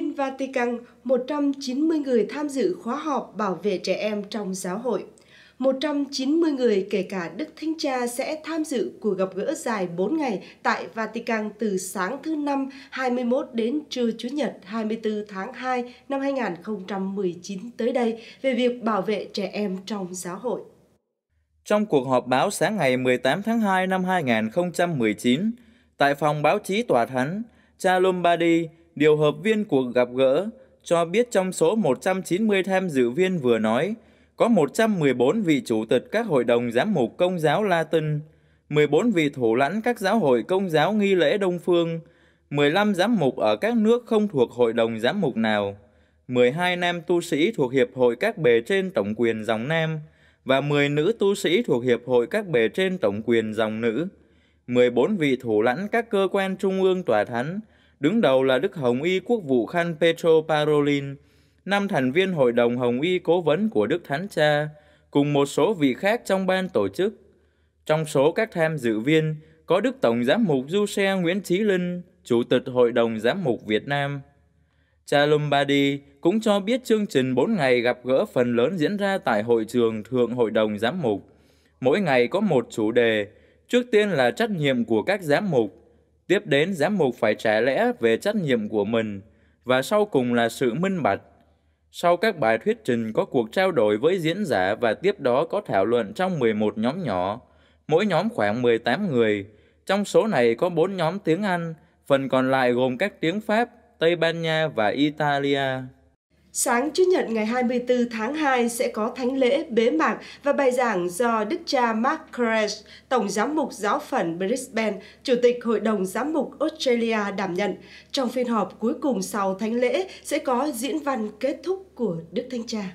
Dinh Vatican, 190 người tham dự khóa họp bảo vệ trẻ em trong giáo hội. 190 người kể cả Đức Thánh Cha sẽ tham dự cuộc gặp gỡ dài 4 ngày tại Vatican từ sáng thứ Năm 21 đến trưa Chủ nhật 24 tháng 2 năm 2019 tới đây về việc bảo vệ trẻ em trong giáo hội. Trong cuộc họp báo sáng ngày 18 tháng 2 năm 2019, tại phòng báo chí Tòa Thánh, cha Lombardi, điều hợp viên cuộc gặp gỡ cho biết trong số 190 tham dự viên vừa nói, có 114 vị chủ tịch các hội đồng giám mục công giáo Latin, 14 vị thủ lãnh các giáo hội công giáo nghi lễ Đông Phương, 15 giám mục ở các nước không thuộc hội đồng giám mục nào, 12 nam tu sĩ thuộc hiệp hội các bề trên tổng quyền dòng nam và 10 nữ tu sĩ thuộc hiệp hội các bề trên tổng quyền dòng nữ, 14 vị thủ lãnh các cơ quan trung ương tòa thánh, Đứng đầu là Đức Hồng Y Quốc vụ Khanh Petro Parolin, năm thành viên Hội đồng Hồng Y Cố vấn của Đức Thánh Cha, cùng một số vị khác trong ban tổ chức. Trong số các tham dự viên có Đức Tổng Giám mục Du Xe Nguyễn Chí Linh, Chủ tịch Hội đồng Giám mục Việt Nam. Cha Lombardi cũng cho biết chương trình 4 ngày gặp gỡ phần lớn diễn ra tại hội trường Thượng Hội đồng Giám mục. Mỗi ngày có một chủ đề, trước tiên là trách nhiệm của các giám mục, Tiếp đến giám mục phải trả lẽ về trách nhiệm của mình và sau cùng là sự minh bạch. Sau các bài thuyết trình có cuộc trao đổi với diễn giả và tiếp đó có thảo luận trong 11 nhóm nhỏ, mỗi nhóm khoảng 18 người. Trong số này có 4 nhóm tiếng Anh, phần còn lại gồm các tiếng Pháp, Tây Ban Nha và Italia. Sáng Chủ nhật ngày 24 tháng 2 sẽ có thánh lễ bế mạc và bài giảng do Đức cha Mark Crash, Tổng giám mục giáo phận Brisbane, Chủ tịch Hội đồng Giám mục Australia đảm nhận. Trong phiên họp cuối cùng sau thánh lễ sẽ có diễn văn kết thúc của Đức Thánh Cha.